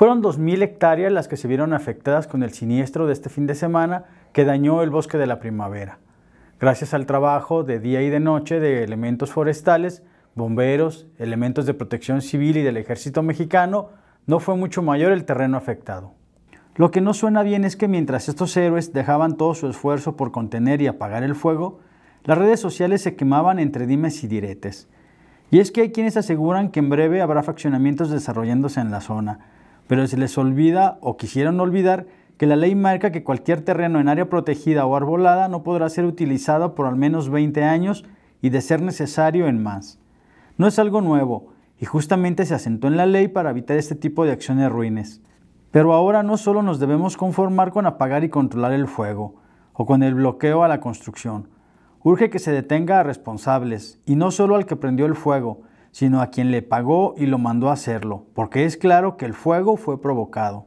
Fueron 2.000 hectáreas las que se vieron afectadas con el siniestro de este fin de semana que dañó el bosque de la primavera. Gracias al trabajo de día y de noche de elementos forestales, bomberos, elementos de protección civil y del ejército mexicano, no fue mucho mayor el terreno afectado. Lo que no suena bien es que mientras estos héroes dejaban todo su esfuerzo por contener y apagar el fuego, las redes sociales se quemaban entre dimes y diretes. Y es que hay quienes aseguran que en breve habrá fraccionamientos desarrollándose en la zona, pero se les olvida o quisieron olvidar que la ley marca que cualquier terreno en área protegida o arbolada no podrá ser utilizado por al menos 20 años y de ser necesario en más. No es algo nuevo, y justamente se asentó en la ley para evitar este tipo de acciones ruines. Pero ahora no solo nos debemos conformar con apagar y controlar el fuego, o con el bloqueo a la construcción. Urge que se detenga a responsables, y no solo al que prendió el fuego, sino a quien le pagó y lo mandó a hacerlo, porque es claro que el fuego fue provocado.